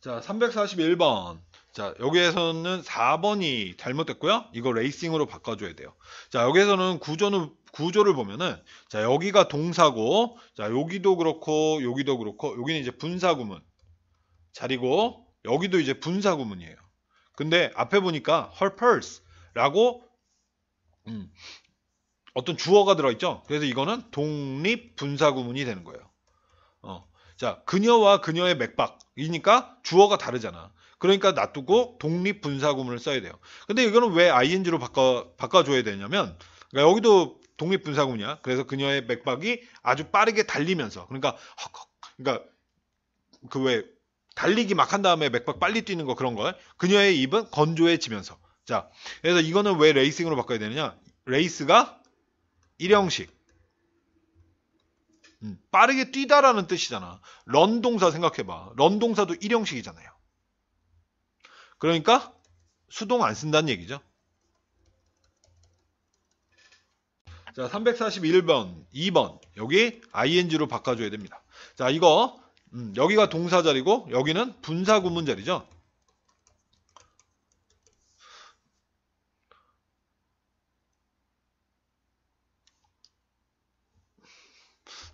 자, 341번. 자, 여기에서는 4번이 잘못됐고요. 이거 레이싱으로 바꿔줘야 돼요. 자, 여기에서는 구조는 구조를 보면은 자 여기가 동사고 자 여기도 그렇고 여기도 그렇고 여기는 이제 분사구문 자리고 여기도 이제 분사구문이에요. 근데 앞에 보니까 her purse라고 음, 어떤 주어가 들어있죠. 그래서 이거는 독립 분사구문이 되는 거예요. 어, 자, 그녀와 그녀의 맥박이니까 주어가 다르잖아. 그러니까 놔두고 독립 분사구문을 써야 돼요. 근데 이거는 왜 ing로 바꿔 바꿔줘야 되냐면 그러니까 여기도 독립 분사구문이야. 그래서 그녀의 맥박이 아주 빠르게 달리면서 그러니까 헉헉 그러니까 그 왜 달리기 막 한 다음에 맥박 빨리 뛰는 거 그런 걸 그녀의 입은 건조해지면서 자 그래서 이거는 왜 레이싱으로 바꿔야 되느냐 레이스가 일형식 음. 빠르게 뛰다라는 뜻이잖아. 런 동사 생각해봐. 런 동사도 일형식이잖아요. 그러니까 수동 안 쓴다는 얘기죠. 자, 341번, 2번 여기 ing로 바꿔줘야 됩니다. 자, 이거 음, 여기가 동사 자리고 여기는 분사 구문 자리죠.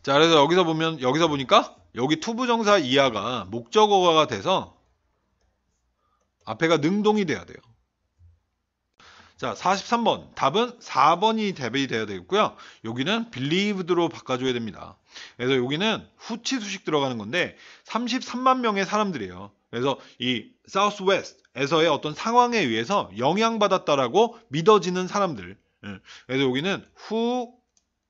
자, 그래서 여기서 보면 여기서 보니까 여기 투부정사 이하가 목적어가 돼서 앞에가 능동이 돼야 돼요. 자, 43번. 답은 4번이 대비 돼야 되겠고요. 여기는 believed로 바꿔줘야 됩니다. 그래서 여기는 후치 수식 들어가는 건데 33만 명의 사람들이에요. 그래서 이 Southwest에서의 어떤 상황에 의해서 영향받았다라고 믿어지는 사람들. 예. 그래서 여기는 who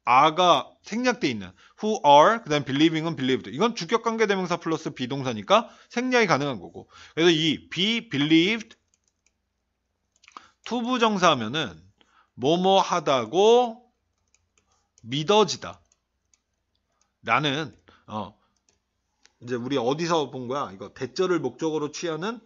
아가 생략돼 있는 who are 그다음 believing은 believed 이건 주격 관계 대명사 플러스 비동사니까 생략이 가능한 거고 그래서 이 be believed 투부정사 하면은 뭐뭐 하다고 믿어지다 라는 어 이제 우리 어디서 본 거야 이거 대절을 목적으로 취하는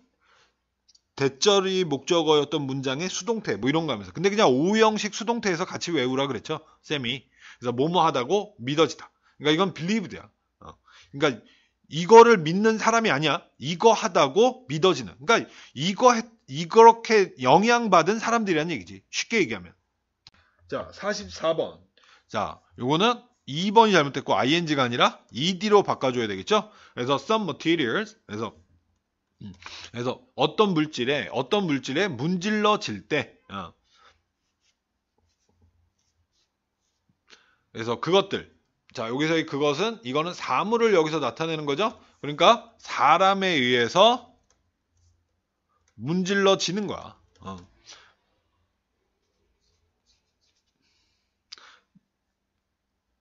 대절이 목적어였던 문장의 수동태 뭐 이런 거 하면서 근데 그냥 오형식 수동태에서 같이 외우라 그랬죠 쌤이 그래서 뭐뭐하다고 믿어지다. 그러니까 이건 believed야. 어. 그러니까 이거를 믿는 사람이 아니야. 이거 하다고 믿어지는. 그러니까 이거 이렇게 영향받은 사람들이란 얘기지. 쉽게 얘기하면. 자, 44번. 자, 요거는 2번이 잘못됐고 ing가 아니라 ed로 바꿔줘야 되겠죠? 그래서 some materials. 그래서 음, 그래서 어떤 물질에 어떤 물질에 문질러질 때 어, 그래서 그것들. 자, 여기서의 그것은 이거는 사물을 여기서 나타내는 거죠. 그러니까 사람에 의해서 문질러지는 거야. 어.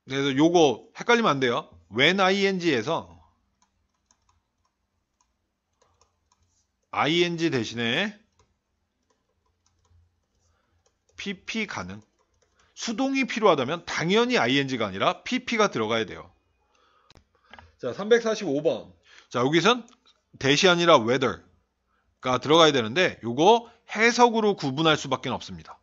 그래서 요거 헷갈리면 안 돼요. when ing에서 ing 대신에 pp 가능 수동이 필요하다면 당연히 ing가 아니라 pp가 들어가야 돼요. 자, 345번. 자, 여기선 대시 아니라 weather가 들어가야 되는데 요거 해석으로 구분할 수밖에 없습니다.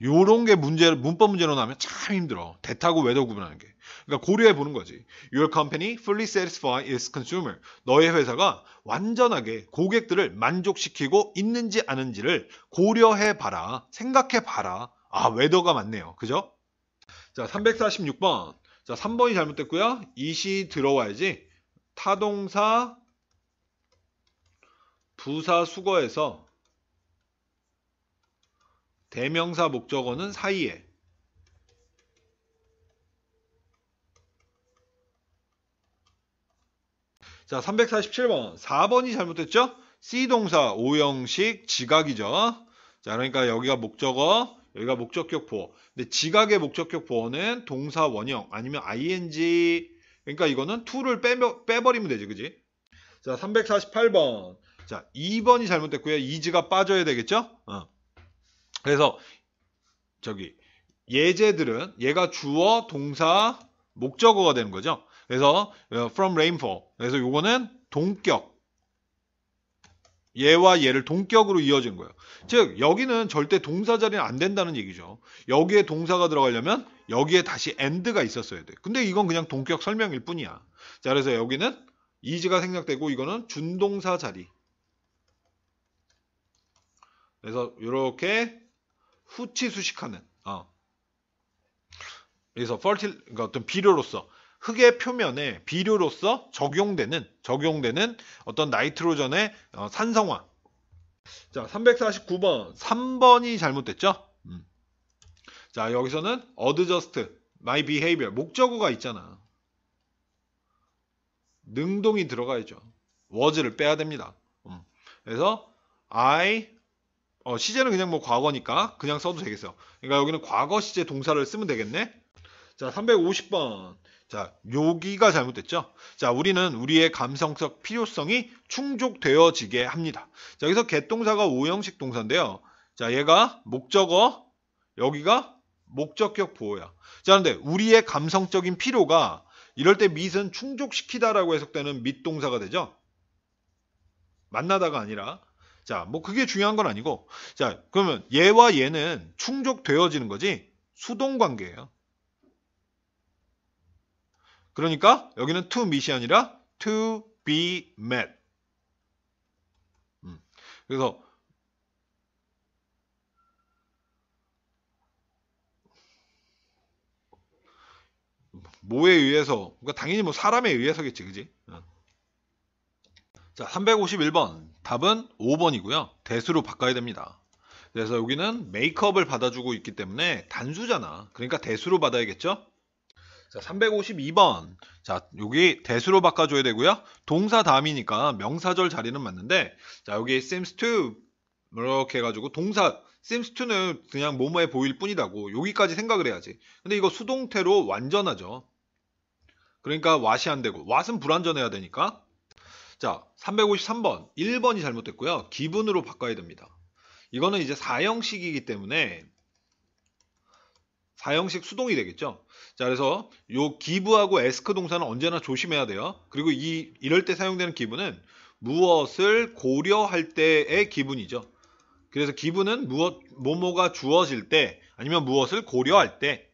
요런 게 문제 문법 문제로 나면 참 힘들어. 대타고 외더 구분하는 게. 그러니까 고려해 보는 거지. Your company fully satisfy its consumer. 너의 회사가 완전하게 고객들을 만족시키고 있는지 아닌지를 고려해 봐라. 생각해 봐라. 아, 웨더가 맞네요. 그죠? 자, 346번. 자, 3번이 잘못됐고요. 이시 들어와야지. 타동사 부사 수거에서 대명사 목적어는 사이에 자 347번 4번이 잘못됐죠? C 동사 5형식 지각이죠 자 그러니까 여기가 목적어 여기가 목적격포. 근데 지각의 목적격포는 동사 원형 아니면 ing. 그러니까 이거는 to를 빼, 버리면 되지, 그지? 자, 348번. 자, 2번이 잘못됐고요. 이지가 빠져야 되겠죠? 어. 그래서 저기 예제들은 얘가 주어, 동사, 목적어가 되는 거죠. 그래서 어, from rainfall. 그래서 요거는 동격. 예와 예를 동격으로 이어진 거예요. 즉 여기는 절대 동사 자리는 안 된다는 얘기죠. 여기에 동사가 들어가려면 여기에 다시 and가 있었어야 돼. 근데 이건 그냥 동격 설명일 뿐이야. 자 그래서 여기는 이즈가 생략되고 이거는 준동사 자리. 그래서 이렇게 후치 수식하는 어. 그래서 fertil 그러니까 어떤 비료로서 흙의 표면에 비료로서 적용되는 적용되는 어떤 나이트로전의 어, 산성화. 자, 349번 3번이 잘못됐죠? 음. 자, 여기서는 adjust my behavior 목적어가 있잖아. 능동이 들어가야죠. was를 빼야 됩니다. 음. 그래서 I 어, 시제는 그냥 뭐 과거니까 그냥 써도 되겠어요. 그러니까 여기는 과거 시제 동사를 쓰면 되겠네. 자, 350번 자, 여기가 잘못됐죠? 자, 우리는 우리의 감성적 필요성이 충족되어지게 합니다. 자, 여기서 개동사가 5형식 동사인데요. 자, 얘가 목적어, 여기가 목적격 보호야. 자, 그런데 우리의 감성적인 필요가 이럴 때 밑은 충족시키다라고 해석되는 밑동사가 되죠? 만나다가 아니라 자, 뭐 그게 중요한 건 아니고 자, 그러면 얘와 얘는 충족되어지는 거지 수동 관계예요. 그러니까 여기는 to meet이 아니라 to be met. 음. 그래서 뭐에 의해서 그러니까 당연히 뭐 사람에 의해서겠지 그지 어. 자 351번 답은 5번이고요 대수로 바꿔야 됩니다 그래서 여기는 메이크업을 받아주고 있기 때문에 단수잖아 그러니까 대수로 받아야겠죠 자, 352번. 자, 여기 대수로 바꿔줘야 되고요. 동사 다음이니까 명사절 자리는 맞는데, 자, 여기 seems to 이렇게 해가지고 동사 seems to는 그냥 뭐뭐해 보일 뿐이다고 여기까지 생각을 해야지. 근데 이거 수동태로 완전하죠. 그러니까 what이 안 되고 what은 불완전해야 되니까. 자, 353번 1번이 잘못됐고요. 기분으로 바꿔야 됩니다. 이거는 이제 4형식이기 때문에 4형식 수동이 되겠죠. 자, 그래서 요 기부하고 에스크 동사는 언제나 조심해야 돼요. 그리고 이 이럴 때 사용되는 기분은 무엇을 고려할 때의 기분이죠. 그래서 기분은 무엇 뭐뭐가 주어질 때 아니면 무엇을 고려할 때.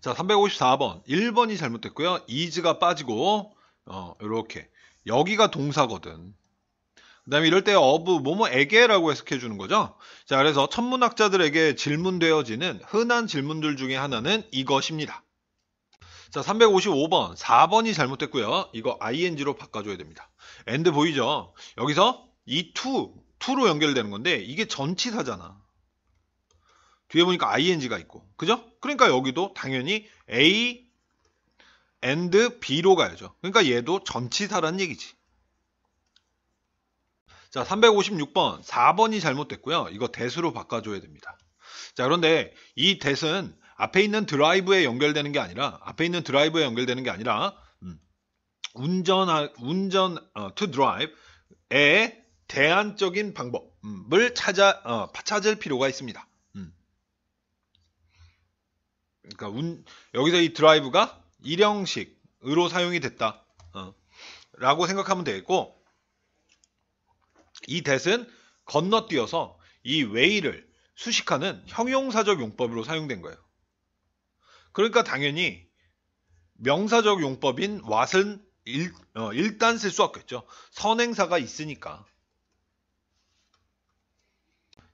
자, 354번. 1번이 잘못됐고요. 이즈가 빠지고 어, 요렇게. 여기가 동사거든. 그 다음에 이럴 때 of 뭐뭐에게라고 해석해 주는 거죠. 자, 그래서 천문학자들에게 질문되어지는 흔한 질문들 중에 하나는 이것입니다. 자, 355번, 4번이 잘못됐고요. 이거 ing로 바꿔줘야 됩니다. and 보이죠? 여기서 이 to, to로 연결되는 건데 이게 전치사잖아. 뒤에 보니까 ing가 있고, 그죠? 그러니까 여기도 당연히 a and b로 가야죠. 그러니까 얘도 전치사란 얘기지. 자, 356번 4번이 잘못됐고요. 이거 대수로 바꿔줘야 됩니다. 자, 그런데 이 대수는 앞에 있는 드라이브에 연결되는 게 아니라 앞에 있는 드라이브에 연결되는 게 아니라 음, 운전 운전 어, to drive의 대안적인 방법을 찾아 어, 찾을 필요가 있습니다. 음. 그러니까 운, 여기서 이 드라이브가 일형식으로 사용이 됐다. 어, 라고 생각하면 되겠고 이 대은 건너뛰어서 이 웨이를 수식하는 형용사적 용법으로 사용된 거예요. 그러니까 당연히 명사적 용법인 왓은 일, 어, 일단 쓸 수 없겠죠. 선행사가 있으니까.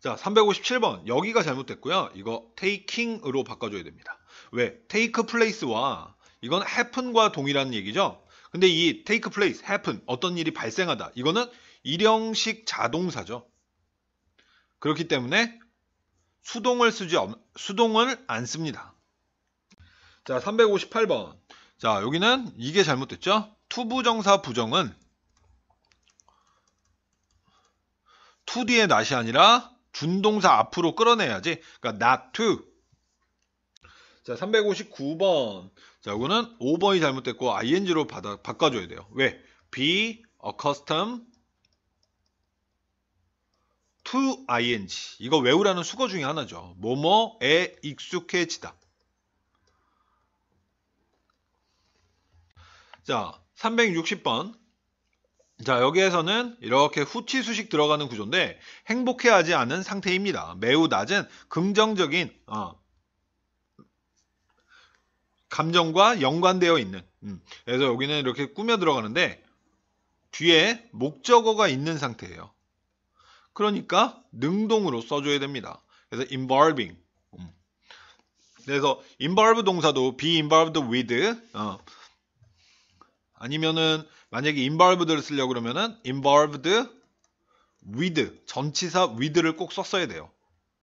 자, 357번. 여기가 잘못됐고요. 이거 taking으로 바꿔줘야 됩니다. 왜? take place와 이건 happen과 동일한 얘기죠. 근데 이 take place, happen, 어떤 일이 발생하다. 이거는 일형식 자동사죠. 그렇기 때문에 수동을 쓰지 수동을 안 씁니다. 자, 358번. 자, 여기는 이게 잘못됐죠? 투부정사 부정은 투 o 뒤에 n 이 아니라 준동사 앞으로 끌어내야지. 그러니까 not to. 자, 359번. 자, 이거는 5번이 잘못됐고 ing로 바꿔줘야 돼요. 왜? be accustomed to ing. 이거 외우라는 수거 중에 하나죠. 뭐뭐에 익숙해지다. 자, 360번. 자, 여기에서는 이렇게 후치 수식 들어가는 구조인데 행복해하지 않은 상태입니다. 매우 낮은 긍정적인 어, 감정과 연관되어 있는. 음, 그래서 여기는 이렇게 꾸며 들어가는데 뒤에 목적어가 있는 상태예요. 그러니까 능동으로 써줘야 됩니다. 그래서 involving. 그래서 involve 동사도 be involved with 어. 아니면은 만약에 involved를 쓰려고 그러면은 involved with 전치사 with를 꼭 썼어야 돼요.